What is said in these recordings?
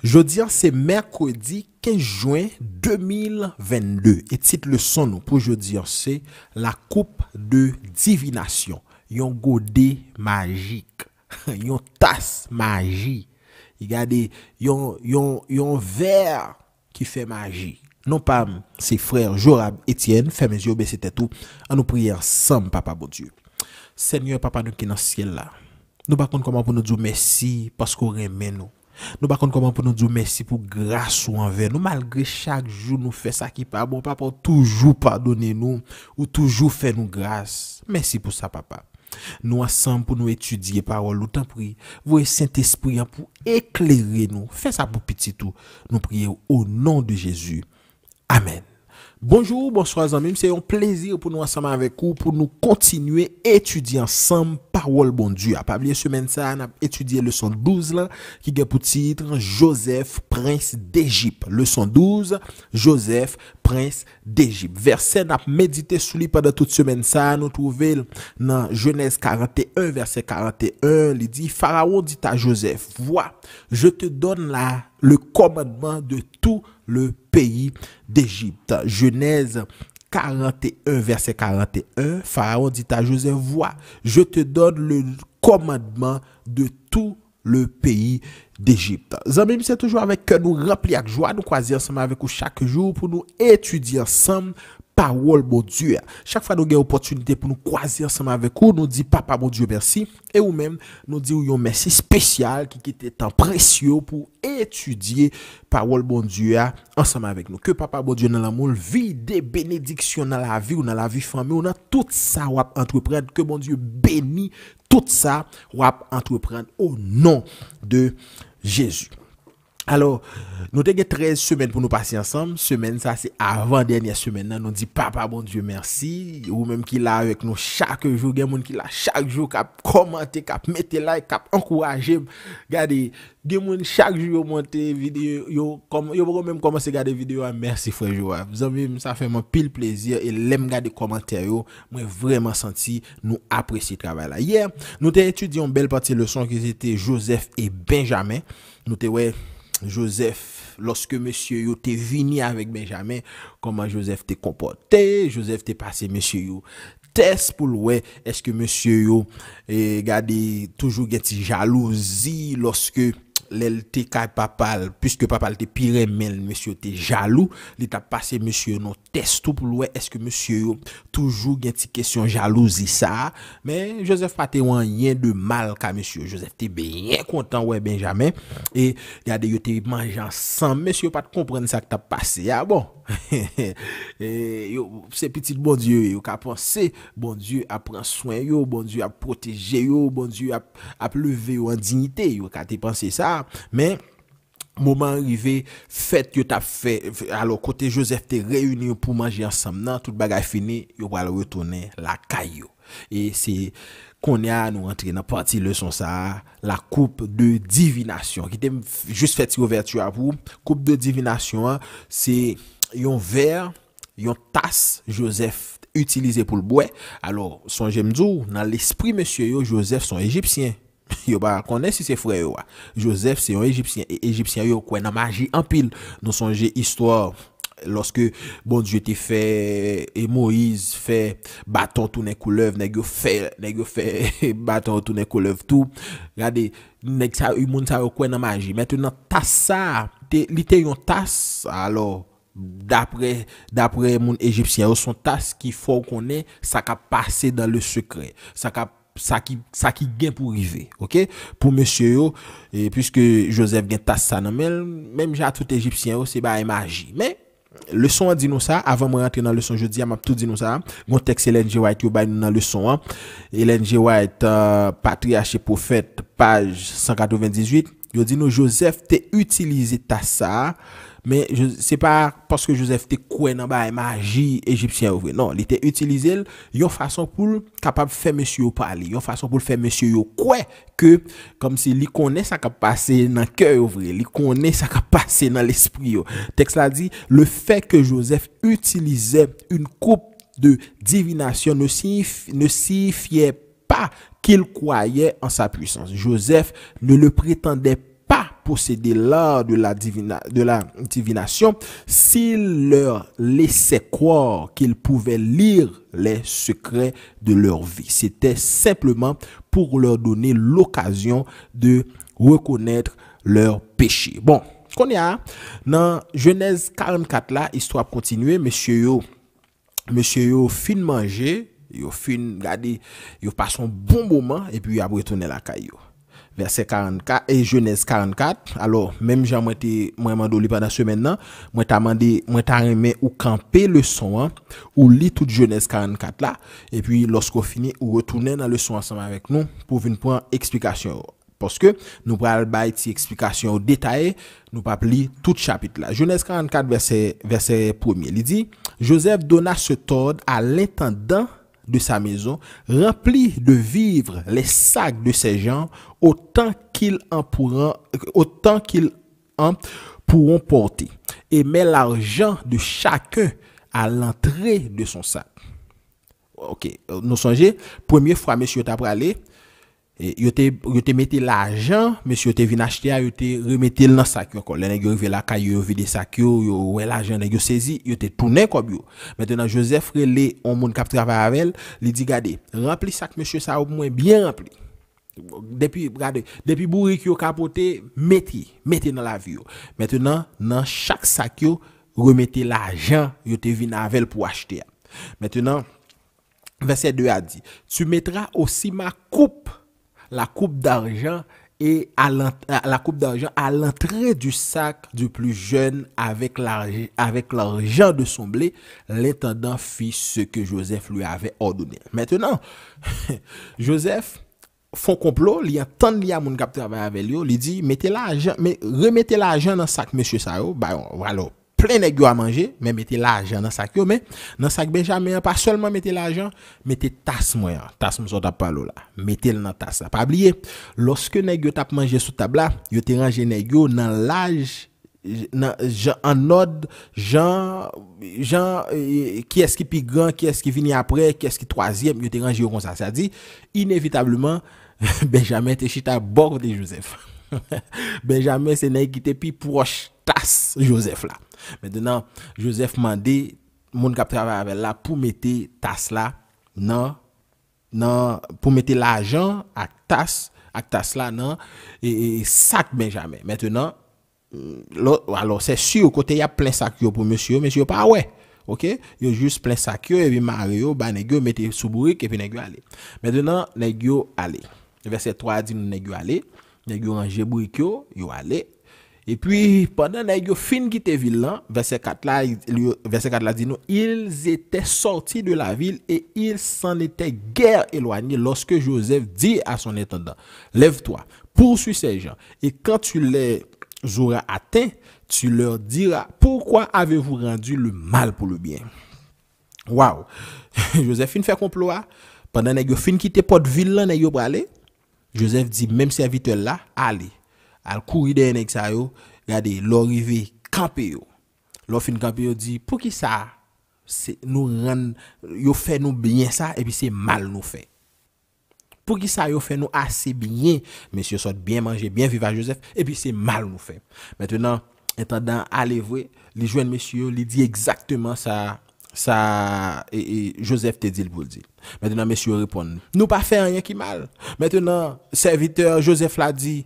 Jodi an se Merkodi 15 Juin 2022. Etit le son nou pou jodi an se la koup de divinasyon. Yon gode magik. Yon tas magi. Yon ver ki fe magi. Non pa se frer Jorab Etienne, femez yo besete tou, an nou prier sanm papa bo Diyo. Senyor papa nou ki nan siel la. Nou bakon koman pou nou djou mesi pasko remen nou. Nous par contre comment pour nous dire merci pour grâce ou envers nous malgré chaque jour nous fait ça qui pas bon papa toujours pardonner nous ou toujours faire nous grâce. Merci pour ça papa. Nous ensemble pour nous étudier parole autant vous et Saint-Esprit hein, pour éclairer nous. Fais ça pour petit tout. Nous prions au nom de Jésus. Amen. Bonjour, bonsoir zanmim, se yon plezir pou nou asama avek ou pou nou kontinue etudi ansam par wol bon du ap. Ableye semen sa, nap etudie leson 12 la, ki gen pou titre Joseph, Prince d'Egypte. Leson 12, Joseph, Prince d'Egypte. Verset nap medite sou li pa da tout semen sa, nou touvel nan Genèse 41, verset 41, li di, Faraon dit a Joseph, Vwa, je te don la le komadman de tou, le pays d'Égypte. Genèse 41, verset 41, Pharaon dit à Joseph, vois, je te donne le commandement de tout le pays d'Égypte. Zambim c'est toujours avec que nous remplis avec joie, nous croiser ensemble avec vous chaque jour pour nous étudier ensemble parole, bon Dieu. Chaque fois, nous avons opportunité pour nous croiser ensemble avec vous, nous dit Papa, bon Dieu, merci. Et ou même, nous disons merci spécial qui était un précieux pour étudier parole, bon Dieu, ensemble avec nous. Que Papa, bon Dieu, dans l'amour, vie des bénédictions dans la vie ou dans la vie famille, on a tout ça à entreprendre. Que bon Dieu bénit tout ça à entreprendre au nom de Jésus. alo, nou te ge trez semen pou nou pasi ansam semen sa se avant denye semen nan nou di papa bon dieu mersi ou menm ki la wek nou chak jo gen moun ki la chak jo kap komante kap mette like, kap ankouraje gade gen moun chak jo monte video yo mwenm komanse gade video, an mersi fwenjou zanmim, sa fè mwen pil plezir e lem gade komante yo mwen vreman santi nou apresi travay la ye, nou te etudi yon bel pati le son ki zite Joseph et Benjamin nou te wey Josef, loske monsye yo te vini avek Benjamè, koman Josef te kompote, Josef te pase monsye yo tes pou louè, eske monsye yo eh, gade toujou gen ti jalouzi loske Lèl te ka papal Piske papal te pire men Mèsyo te jalou Li ta pase mèsyo nou testou Poul wè eske mèsyo yo Toujou gen ti kesyon jalou zi sa Mè Joseph pa te wè yè de mal Ka mèsyo Joseph te bèyè kontan wè benjamè E yade yo te manjan san Mèsyo yo pa te komprenne sa ke ta pase Ya ah bon e, Se petit bon dieu yo ka panse Bon dieu a pran swen yo Bon dieu a proteje yo Bon dieu a pleve yo an dignite Yo ka te panse sa Men, mouman rive, fèt yo tap fè, alo kote Joseph te reyouni yo pou manji ansam nan, tout bagay fini, yo wala wetounen la kayo. E se kon ya nou rentre nan parti le son sa, la koup de divinasyon. Kitem, jous fèt yo vertu apou, koup de divinasyon an, se yon ver, yon tas Joseph utilize pou lbouè. Alor, son jemdou, nan l'espri monsye yo, Joseph son egipsyen. Yo ba konè si se frè yo wa. Joseph se yon egipsyen. E egipsyen yo kwen nan maji. Anpil. Non sonje istwa. Lorske bon diyo te fè. E Moïse fè. Baton toune koulev. Nèk yo fè. Nèk yo fè. Baton toune koulev tou. Gade. Nèk sa yon moun sa yon kwen nan maji. Mèten nan tas sa. Te li te yon tas. Alors. Dapre. Dapre moun egipsyen yo son tas. Ki fò konè. Sa ka pase dan le sekre. Sa ka. Sa ki gen pou rive, ok? Pou monsye yo, e puisque Joseph gen tas sa nan, men jatout egipsyen yo, se ba emaji. Men, leson an di nou sa, avan mwen entre nan leson, yo di, am ap tout di nou sa, gontekse LNG white yo bay nan leson an, e LNG white, euh, Patriarch et Prophète, page 1928, yo di nou, Joseph te utilize tas sa, Men, se pa paske Joseph te kwen nan ba e maji egyptien ou vre. Non, li te utilize yo fason pou kapap fèmèsy yo pali. Yo fason pou fèmèsy yo kwen. Ke, kom se li konè sa kapase nan kè ou vre. Li konè sa kapase nan l'esprit yo. Tek, sla di, le fè ke Joseph utilize un koup de divinasyon ne si fye pa kil kwaye an sa pwisans. Joseph ne le prétendè pa posede l'art de la divinasyon s'il leur lese kwa kil pouve lir le sekre de lor vi. Sete sepleman pou lor done l'okasyon de rekonetre lor peche. Bon, konye a, nan jenez 44 la, istwa kontinue, mesye yo fin manje, yo fin gade, yo pason bon boman, epi yabretone la kayo. verset 44 et Genèse 44. Alors, même j'ai moi moi mandoli pendant semaine là, moi t'a demandé, moi t'a remis ou camper le son hein, ou lit toute Genèse 44 là et puis lorsqu'on finit ou retourner dans le son ensemble avec nous pour une prendre explication. Parce que nous pral bail explication détaillée, nous pas lire tout chapitre là. Genèse 44 verset verset 1 il dit Joseph donna ce tord à l'intendant de sa maison, rempli de vivre les sacs de ses gens autant qu'ils en pourront, autant qu'ils en pourront porter, et met l'argent de chacun à l'entrée de son sac. Ok, euh, nous songez, premier fois, monsieur, t'as E, yo te mette la ajan, monsi yo te vin achete a, yo te remette l nan sakyo kon. Le nan yo ve la kayo, yo ve de sakyo, yo ve la ajan, yo sezi, yo te toune kon byo. Mwenenan, Joseph re le on moun kap tra pa avel, li di gade, rempli sak monsi yo sa ou mwen, bien rempli. Depi, gade, depi bouri ki yo kapote, mette, mette nan la viyo. Mwenenan, nan chak sakyo, remette la ajan, yo te vin avel pou achete a. Mwenenan, verset 2 a di, tu metra osi ma koup, la koup d'arjan a l'entrè du sak du plus jen avèk l'arjan de son blè, l'intendant fi se ke Joseph lui avè ordounè. Mètè nan, Joseph fon komplot, li an tan li a moun kapte avè avè li yo, li di remètè l'arjan nan sak mèsyè sa yo, bayon walop. ple negyo a manje, men mette la ajan nan sak yo, men nan sak Benjamin, pa solman mette la ajan, mette tas mwen, tas mwen so tap palo la, mette nan tas la, pa bliye, loske negyo tap manje sou tabla, yo te ranje negyo nan laj, nan, jan, an od, jan, jan, ki eski pi gran, ki eski vini apre, ki eski troasyem, yo te ranje yo kon sa, sa di, inevitableman, Benjamin te chita bok vete Josef, Benjamin se negy te pi proche tas Josef la, Mètenan, Joseph mandi, moun kap travè avè la pou mette tas la nan, nan, pou mette l'ajan ak tas, ak tas la nan, e sak ben jame. Mètenan, lò, alò, se syo kote ya plen sak yo pou mèsyo, mèsyo pa wè, ok? Yo jys plen sak yo, evi Mario, ba nègyo mette soubouik epi nègyo ale. Mètenan, nègyo ale. Verset 3 di nou nègyo ale, nègyo anjebouik yo, yo ale. Et puis, pendant que fin fini quitter la ville, hein, verset 4 là, verset là dit nous, ils étaient sortis de la ville et ils s'en étaient guère éloignés lorsque Joseph dit à son intendant, lève-toi, poursuis ces gens. Et quand tu les auras atteints, tu leur diras, pourquoi avez-vous rendu le mal pour le bien? Waouh! Josephine fait complot. Hein. Pendant que fin fini quitter Porte-Ville, Joseph dit, même serviteur là, allez al courir des nèg ça regardez, l'arrivée camper yo. fin camper yo dit pour qui ça nous rend yo fait nous bien ça et puis c'est mal nous fait. Pour qui ça yo fait nous assez bien, messieurs, soit bien manger, bien vivre à Joseph et puis c'est mal nous fait. Maintenant, entendant allez voir, les jeunes messieurs, ils dit exactement ça Sa... E, e, Joseph te di l pou l di. Mwenenon, mwenenon, mwenenon, mwenenon. Nou pa fe a yon ki mal. Mwenenon, serviteur Joseph la di.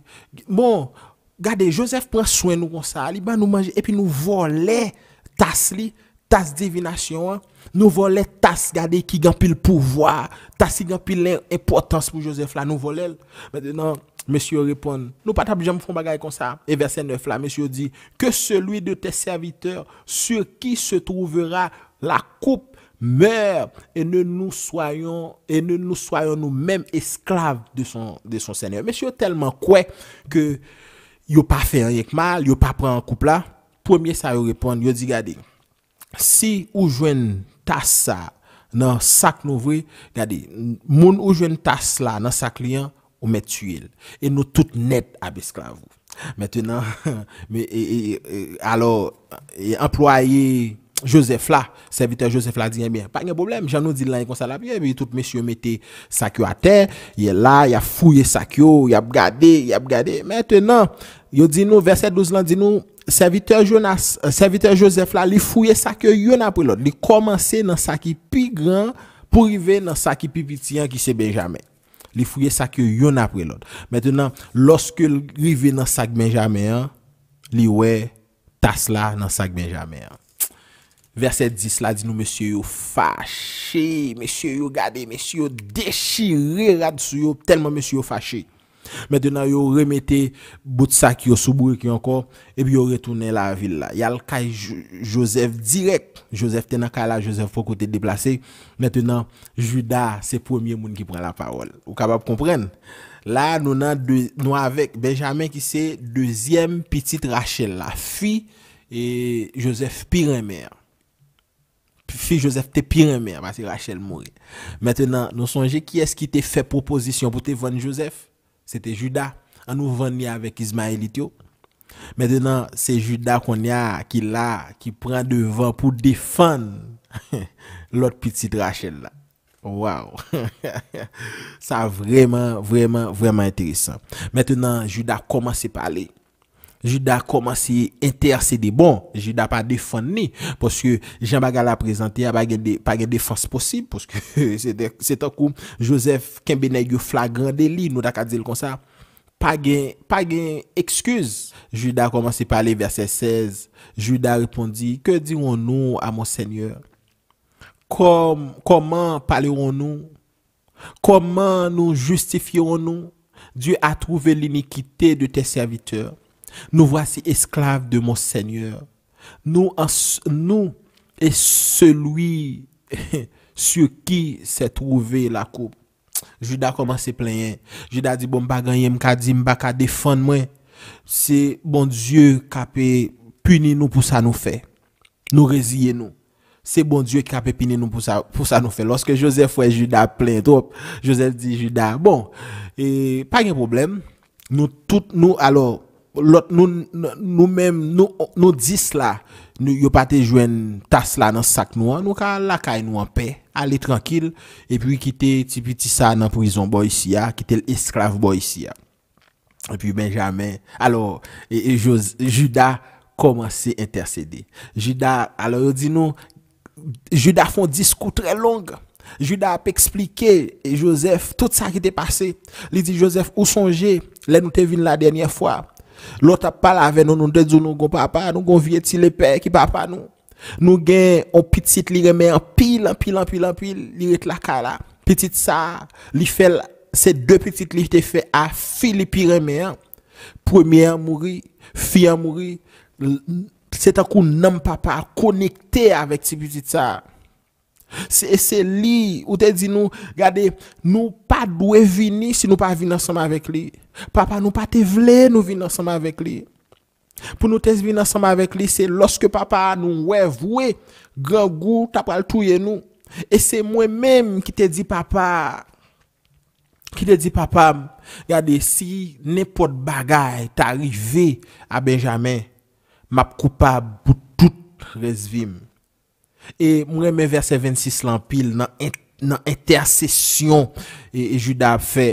Bon, gade, Joseph pren souen nou kon sa. Li ba nou manje. E pi nou vole tas li. Tas divinasyon an. Nou vole tas gade ki gampi l pouvoi. Tas ki gampi l e potans pou Joseph la. Nou vole l. Mwenenon, mwenenon, mwenenon, mwenenon. Nou pa tabi jam foun bagay kon sa. E verse 9 la, mwenenon, mwenenon, mwenenon, mwenenon. Que celui de tes serviteur sur ki se trouvera... la coupe meurt et ne nous soyons et ne nous soyons nous-mêmes esclaves de son de son Seigneur. Monsieur tellement quoi que yo pas fait rien que mal, yo pas pris en coupe là. Premier ça répond. répondre, yo dit regardez. Si ou joine tasse ça dans sac nouveau, regardez, moun ou joine tasse là dans sac client ou met tuil. et nous tout net à esclaves. Maintenant, mais alors et, alors employé Josef la, serviteur Josef la diyen eh biyen. Pa gen problem, jan nou di lan yon konsalap, yon biye tout mes yon mette sakyo a ten, yon la, yon fouye sakyo, yon ap gade, yon ap gade. Mètè nan, yon di nou, verset 12 lan di nou, serviteur Josef la li fouye sakyo yon apre lòd, li komanse nan sakyo pi gran, pou rive nan sakyo pi pitiyan ki se benjamè. Li fouye sakyo yon apre lòd. Mètè nan, loske rive nan sakyo benjamè an, li we tas la nan sakyo benjamè an. Verset 10 la, di nou mèsyo yo faché, mèsyo yo gade, mèsyo yo dechiré rad sou yo, telman mèsyo yo faché. Mètenan yo remete bout sa ki yo soubouye ki yo ankon, epi yo retounen la vil la. Yal kaj Joseph direk, Joseph tena kaj la, Joseph pou kote deplase. Mètenan, Judas se premier moun ki pren la parol. Ou kabab kompren? La nou avek Benjamin ki se, deuxième petite Rachel la, fi, et Joseph piremer. fils Joseph t'es pire mère parce que Rachel mourit. Maintenant, nous songez qui est-ce qui te fait proposition pour te vendre Joseph? C'était Judas. à nous venir avec Ismaëlite Maintenant, c'est Judas qu'on a, qui là, qui prend devant pour défendre l'autre petite Rachel Wow! Ça vraiment, vraiment, vraiment intéressant. Maintenant, Judas commence à parler. Jouda komanse interse de bon. Jouda pa defan ni. Poske jen baga la prezante, ya bagen defan se posib. Poske se tokoum Joseph kembe negyo flagran de li. Nou da ka dizel kon sa. Pagen ekskuz. Jouda komanse pale verset 16. Jouda repondi, ke diyon nou a monsenyor? Koman paleyon nou? Koman nou justifyon nou? Jou a trove linikite de te serviteur. Nous voici esclaves de mon Seigneur. Nous, nous et celui sur qui s'est trouvé la coupe. Judas commence à plaindre. Judas dit, bon, je ne peux pas gagner, je défendre moi. C'est bon Dieu qui a puni nous pour ça nous fait. Nous résilier nous. C'est bon Dieu qui a punir nous pour ça, pour ça nous fait. Lorsque Joseph voit Judas plaindre, Joseph dit, Judas, bon, et pas de problème. Nous, toutes nous, alors, nou mèm, nou dis la, nou yopate jwen tas la nan sak nou an, nou ka lakay nou an pe, ale tranquil, epi ki te tipi ti sa nan prizon bo yisi ya, ki te l'esklave bo yisi ya. Epi ben jamè, alò, e, e juda komanse intercedi. Juda, alò di nou, juda fon diskou trè long, juda ap eksplike, e josef, tout sa ki te pase, li di josef, ou sonje, lè nou te vin la denye fwa, Lot ap pale ave nou nou dedzou nou goun papa nou, goun vie ti le pe ki papa nou. Nou gen ou pitit li reme an pilan, pilan, pilan, pilan, li wet la ka la. Pitit sa, li fel, se de pitit li jte fe a fili pi reme an. Premi an mouri, fi an mouri, se takou nan papa, konekte avet si pitit sa. E se li ou te di nou, gade, nou pa dwe vini si nou pa vin ansama vek li. Papa, nou pa te vle nou vin ansama vek li. Pou nou te vin ansama vek li, se loske papa nou mwevwe, gwevwe, tapal touye nou. E se mwen menm ki te di papa, ki te di papa, gade, si nepot bagay ta rive a Benjamin, map kupa boutout rezvim. E mwen reme verse 26 lan pil nan intersesyon e, e juda ap fe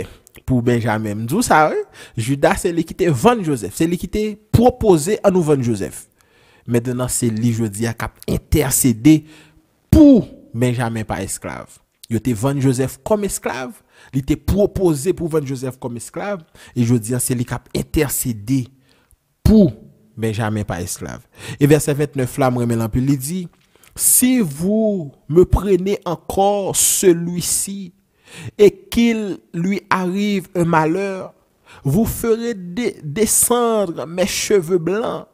pou Benjamè mdou. Sare, juda se li ki te van Josef, se li ki te propose anou van Josef. Mèdenan se li jodi a kap intersede pou Benjamè pa esklave. Yo te van Josef kom esklave, li te propose pou van Josef kom esklave. E jodi a se li kap intersede pou Benjamè pa esklave. E verse 29 la mwen reme lan pil li di... si vous me prenez encore celui-ci et qu'il lui arrive un malheur, vous ferez descendre mes cheveux blancs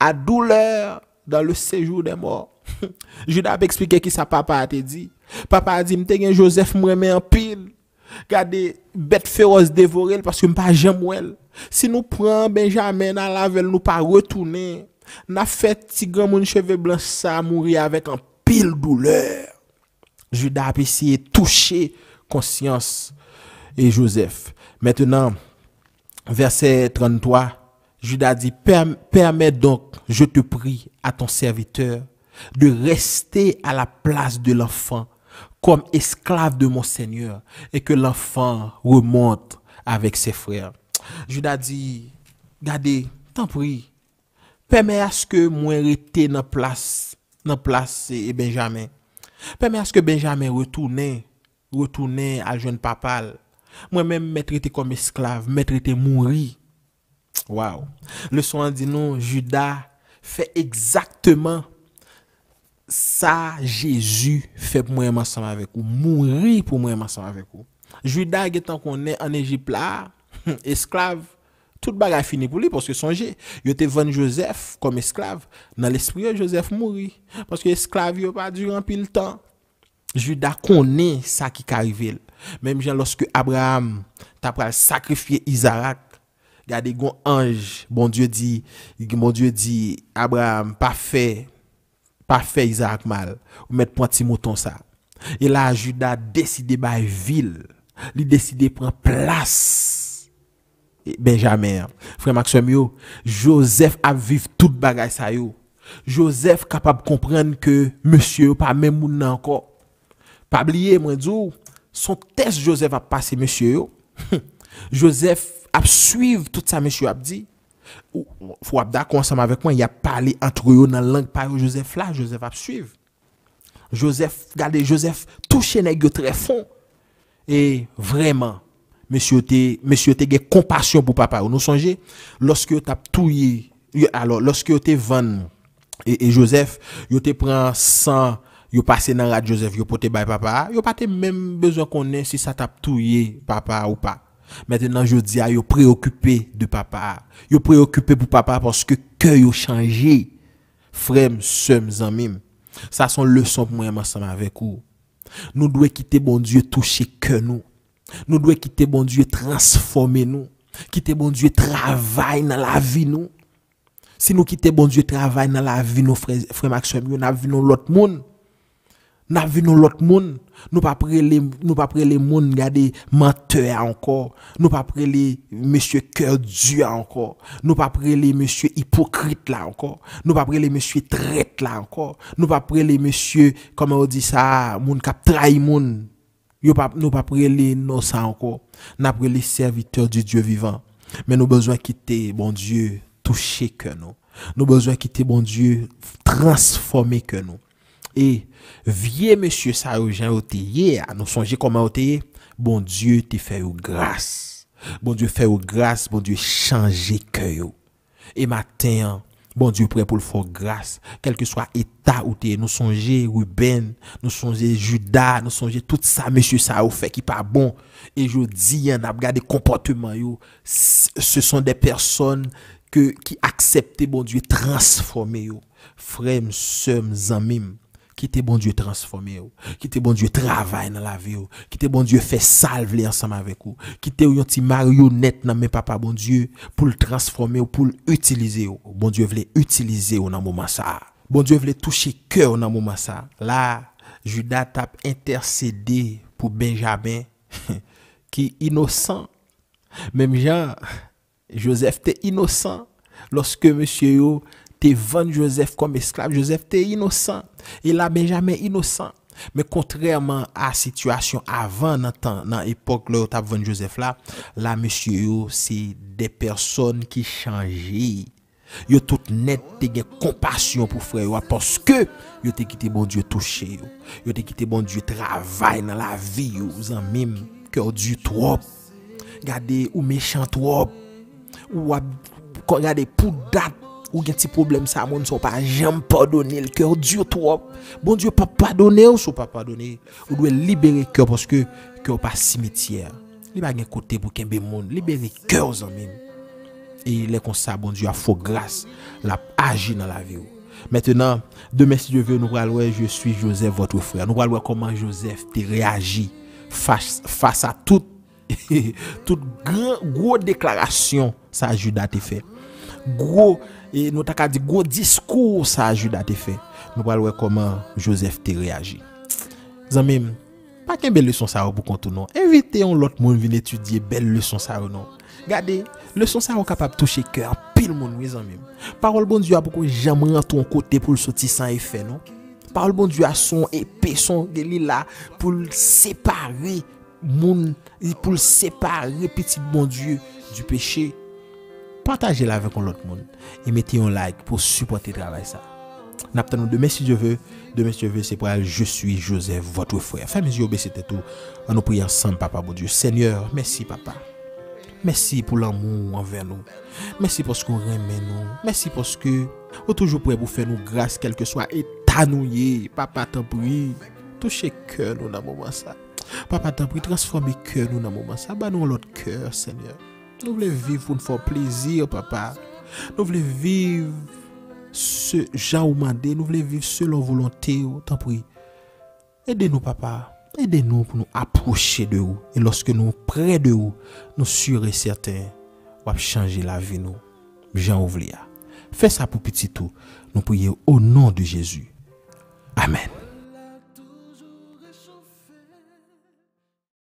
à douleur dans le séjour des morts. Je a expliqué qui sa papa a dit. Papa a dit, m'te Joseph m'remet en pile. des bêtes féroces dévorées parce que pas j'aime Si nous prenons Benjamin à la veille, nous pas retourner n'a fait si grand mon cheveu blanc ça mourir avec un pile douleur. Judas a essayé toucher conscience et Joseph. Maintenant, verset 33, Judas dit, permets donc, je te prie, à ton serviteur de rester à la place de l'enfant comme esclave de mon Seigneur et que l'enfant remonte avec ses frères. Judas dit, gardez, tant prie. Peme aske mwen rete nan plas, nan plas e Benjamin. Peme aske Benjamin retounen, retounen al joun papal. Mwen men mwen trete kom esklave, mwen trete mounri. Waou. Le son an di nou, Jouda fe ekzaktman sa Jezu fe mwen mwansan avek ou. Mounri pou mwen mwansan avek ou. Jouda getan konen an Ejipla, esklave. Tout bagay fini pou li porske sonje. Yo te ven Joseph kom esklave. Nan l'esprit yo Joseph mouri. Porske esklave yo pa duran pil tan. Jou da konen sa ki karive. Mem jen loske Abraham tapral sakrifye Izarak. Ya de gon anj. Bon, bon dieu di Abraham pa fe Izarak mal. Ou met pointi moton sa. E la Jou da deside bay vil. Li deside pren plas. Benjamè, frè Maxim yo, Joseph ap viv tout bagay sa yo. Joseph kapab komprenn ke monsieur yo pa men moun nan ko. Pabliye mwen djou, son test Joseph ap pase monsieur yo. Joseph ap suive tout sa monsieur yo ap di. Fou ap da konsanman vek mwen, ya pale antro yo nan lang pa yo Joseph la, Joseph ap suive. Joseph, gade Joseph touche nèk yo tre fon. E vreman. monsieur te, monsieur te compassion pour papa. Nous songez, lorsque t'as touillé, alors, lorsque t'es van, et, Joseph, yo te prend 100, yo passé dans la Joseph, yo pote bay papa, yo pas même besoin qu'on ait si ça t'a touillé papa ou pas. Maintenant, je dis à yo préoccupé de papa. Yo préoccupé pour papa parce que cœur yo changé. frère, sommes amis. Ça sont leçons pour moi ensemble avec vous. Nous devons quitter bon Dieu toucher que nous. Nous devons quitter bon Dieu, transformer nous. Quitter bon Dieu, travailler dans la vie nous. Si nous quitter, bon Dieu, travailler dans la vie nous, frères frère Maxime, nous avons l'autre monde. Nous avons l'autre monde. Nous pas les nous pas les monde garder menteur encore. Nous pas les monsieur cœur Dieu encore. Nous pas les monsieur hypocrite là encore. Nous pas les monsieur traite là encore. Nous pas les monsieur comment on dit ça, monde cap trahi nous ne pas nos ça encore. Nous les serviteurs du Dieu vivant. Mais nous avons besoin quitter, bon Dieu, toucher que nous. Nous avons besoin quitter, bon Dieu, transformer que nous. Et vieux monsieur ça, Jean hier, nous songer comment était Bon Dieu, te fait grâce. Bon Dieu, fait grâce. Bon Dieu, changer que Et matin, Bon Dieu prêt pour le fort grâce. Quel que soit état où tu nous songez Ruben, nous songez Judas, nous songez tout ça, monsieur, ça au fait qui pas bon. Et je dis, en hein, a regardé comportement, yo. Ce sont des personnes que, qui acceptent, bon Dieu, transformer, yo. sommes amis qui était bon Dieu transformé, qui était bon Dieu travaille dans la vie, qui était bon Dieu fait salve ensemble avec vous, qui était un petit marionnette dans mes papa bon Dieu pour le transformer, pour l'utiliser. Bon Dieu voulait utiliser dans moment ça. Bon Dieu voulait toucher cœur dans moment ça. Là, Judas tape intercédé pour Benjamin qui innocent. Même Jean, Joseph était innocent lorsque monsieur te ven Josef kom esklav, Josef te inosan, ila ben jamen inosan, me kontrèman a situasyon avan nan epok le, yo tap ven Josef la, la monsye yo se de person ki chanji, yo tout net te gen kompasyon pou freyo, aposke yo te kite bon die touche yo, yo te kite bon die travay nan la vi yo, yo zan mim kèr di trob, gade ou mechant trob, ou gade pou dat, ou gen ti problem sa moun ne pa jam pardonner le cœur dur trop bon Dieu pas pardonner ou so pas pardonner Vous doit libérer cœur parce que cœur pas cimetière li pas gen côté pour des moun libérer cœur zanmi et les comme ça bon Dieu a faux grâce l'a agi dans la vie Maintenant, demain, si Dieu veut, nous allons voir, je suis Joseph, votre frère. Nous allons voir comment Joseph réagit face, face à toute, toute grande, grosse déclaration, ça Judas a fait. Gros E nou ta ka di gwo diskou sa ajou da te fe. Nou palwe koman Joseph te reage. Zanmim, pa ken bel le son sa ou pou kontou nou? Evite yon lot moun vin etudye bel le son sa ou nou. Gade, le son sa ou kapap touche kèr pil moun wè zanmim. Parol bon diyo a poukou jam riantou an kote pou l soti san e fe nou. Parol bon diyo a son epè, son gelila pou l separe moun, pou l separe petit bon diyo du peche. Pataje la vek on lot moun. E meti yon like pou supporti trabay sa. Nap tan nou de mesi jeve. De mesi jeve se pou al. Je suis Joseph, votre frère. Fèmise yo be, se te tou. An nou priy ansan papa bou dieu. Seigneur, mesi papa. Mesi pou l'amou anver nou. Mesi pou skou remen nou. Mesi pou skou. Ou toujou pou e bou fè nou grase kelke swa etanouye. Papa te priy. Touche kèr nou nan mouman sa. Papa te priy. Transforme kèr nou nan mouman sa. Ban nou lout kèr, seigneur. Nous voulons vivre pour nous faire plaisir, papa. Nous voulons vivre ce jaoumandé. Nous voulons vivre selon volonté. Oh, t'en Aidez-nous, papa. Aidez-nous pour nous approcher de vous. Et lorsque nous près de vous, nous sûrs et certains, va changer la vie nous. Jean Ouvlia. Ah. Fais ça pour petit tout. Nous prions au nom de Jésus. Amen.